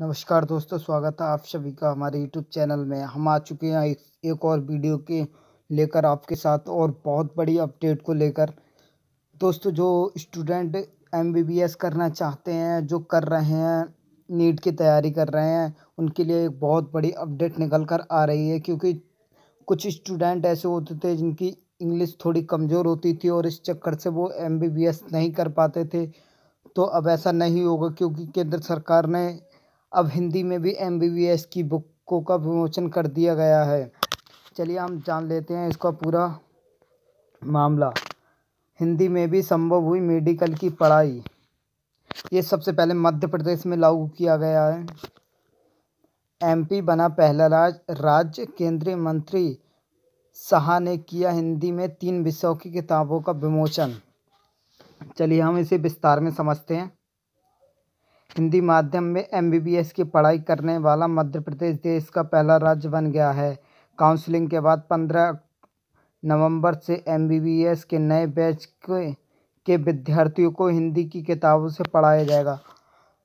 नमस्कार दोस्तों स्वागत है आप सभी का हमारे यूट्यूब चैनल में हम आ चुके हैं एक, एक और वीडियो के लेकर आपके साथ और बहुत बड़ी अपडेट को लेकर दोस्तों जो स्टूडेंट एमबीबीएस करना चाहते हैं जो कर रहे हैं नीट की तैयारी कर रहे हैं उनके लिए एक बहुत बड़ी अपडेट निकल कर आ रही है क्योंकि कुछ स्टूडेंट ऐसे होते थे जिनकी इंग्लिश थोड़ी कमज़ोर होती थी और इस चक्कर से वो एम नहीं कर पाते थे तो अब ऐसा नहीं होगा क्योंकि केंद्र सरकार ने अब हिंदी में भी एम बी बी एस की बुक को का विमोचन कर दिया गया है चलिए हम जान लेते हैं इसका पूरा मामला हिंदी में भी संभव हुई मेडिकल की पढ़ाई ये सबसे पहले मध्य प्रदेश में लागू किया गया है एमपी बना पहला राज राज्य केंद्रीय मंत्री शाह ने किया हिंदी में तीन विषयों की किताबों का विमोचन चलिए हम इसे विस्तार में समझते हैं हिंदी माध्यम में एमबीबीएस की पढ़ाई करने वाला मध्य प्रदेश देश का पहला राज्य बन गया है काउंसलिंग के बाद पंद्रह नवंबर से एमबीबीएस के नए बैच के के विद्यार्थियों को हिंदी की किताबों से पढ़ाया जाएगा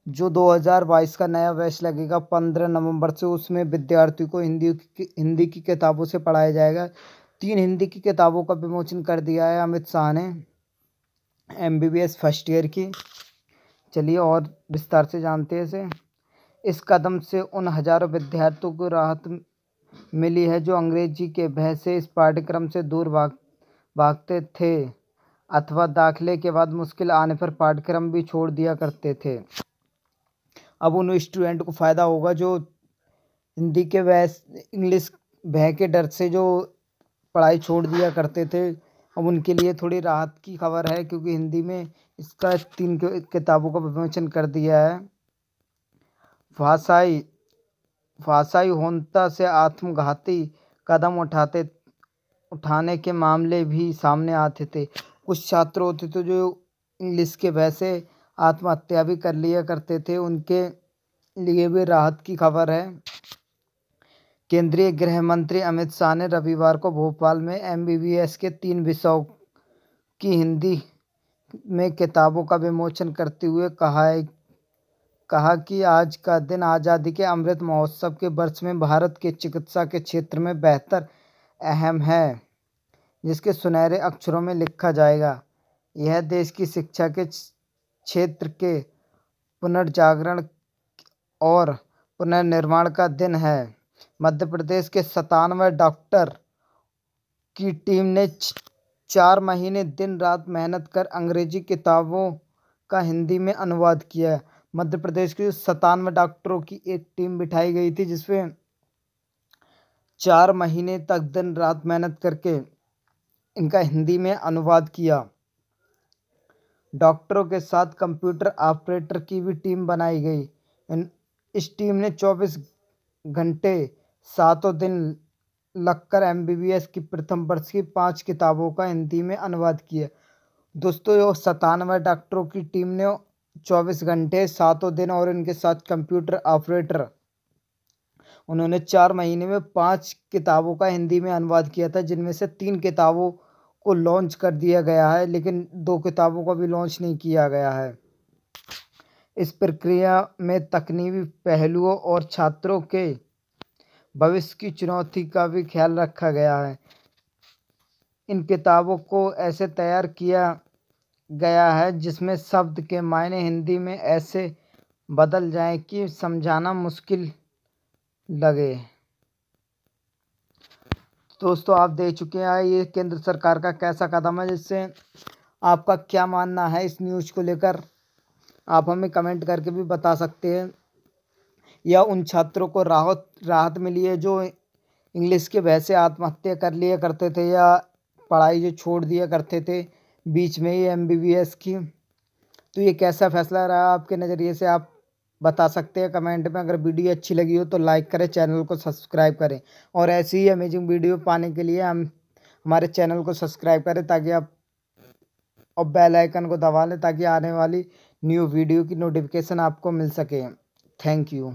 जो 2022 का नया बैच लगेगा 15 नवंबर से उसमें विद्यार्थियों को हिंदी की हिंदी की किताबों से पढ़ाया जाएगा तीन हिंदी की किताबों का विमोचन कर दिया है अमित शाह ने एम फर्स्ट ईयर की चलिए और विस्तार से जानते हैं इसे इस कदम से उन हज़ारों विद्यार्थियों को राहत मिली है जो अंग्रेजी के भय से इस पाठ्यक्रम से दूर भाग भागते थे अथवा दाखिले के बाद मुश्किल आने पर पाठ्यक्रम भी छोड़ दिया करते थे अब उन स्टूडेंट को फ़ायदा होगा जो हिंदी के वैस इंग्लिश भय के डर से जो पढ़ाई छोड़ दिया करते थे अब उनके लिए थोड़ी राहत की खबर है क्योंकि हिंदी में इसका तीन किताबों का विमोचन कर दिया है भाषाई भाषाई होनता से आत्मघाती कदम उठाते उठाने के मामले भी सामने आते थे कुछ छात्र होते थे जो इंग्लिश के वैसे आत्महत्या भी कर लिया करते थे उनके लिए भी राहत की खबर है केंद्रीय गृह मंत्री अमित शाह ने रविवार को भोपाल में एमबीबीएस के तीन विषयों की हिंदी में किताबों का विमोचन करते हुए कहा है कहा कि आज का दिन आज़ादी के अमृत महोत्सव के वर्ष में भारत के चिकित्सा के क्षेत्र में बेहतर अहम है जिसके सुनहरे अक्षरों में लिखा जाएगा यह देश की शिक्षा के क्षेत्र के पुनर्जागरण और पुनर्निर्माण का दिन है मध्य प्रदेश के सतानवे डॉक्टर की टीम ने चार महीने दिन रात मेहनत कर अंग्रेजी किताबों का हिंदी में अनुवाद किया मध्य प्रदेश के सतानवे डॉक्टरों की एक टीम बिठाई गई थी जिसमें चार महीने तक दिन रात मेहनत करके इनका हिंदी में अनुवाद किया डॉक्टरों के साथ कंप्यूटर ऑपरेटर की भी टीम बनाई गई इन इस टीम ने चौबीस घंटे सातों दिन लगकर एमबीबीएस की प्रथम वर्ष की पांच किताबों का हिंदी में अनुवाद किया दोस्तों यो सतानवे डॉक्टरों की टीम ने चौबीस घंटे सातों दिन और इनके साथ कंप्यूटर ऑपरेटर उन्होंने चार महीने में पांच किताबों का हिंदी में अनुवाद किया था जिनमें से तीन किताबों को लॉन्च कर दिया गया है लेकिन दो किताबों का भी लॉन्च नहीं किया गया है इस प्रक्रिया में तकनीकी पहलुओं और छात्रों के भविष्य की चुनौती का भी ख्याल रखा गया है इन किताबों को ऐसे तैयार किया गया है जिसमें शब्द के मायने हिंदी में ऐसे बदल जाए कि समझाना मुश्किल लगे दोस्तों आप देख चुके हैं ये केंद्र सरकार का कैसा कदम है जिससे आपका क्या मानना है इस न्यूज़ को लेकर आप हमें कमेंट करके भी बता सकते हैं या उन छात्रों को राहत राहत मिली है जो इंग्लिश के वैसे आत्महत्या कर लिया करते थे या पढ़ाई जो छोड़ दिया करते थे बीच में ही एम की तो ये कैसा फैसला रहा आपके नज़रिए से आप बता सकते हैं कमेंट में अगर वीडियो अच्छी लगी हो तो लाइक करें चैनल को सब्सक्राइब करें और ऐसी ही अमेजिंग वीडियो पाने के लिए हम हमारे चैनल को सब्सक्राइब करें ताकि आप और बेल आइकन को दबा लें ताकि आने वाली न्यू वीडियो की नोटिफिकेशन आपको मिल सके थैंक यू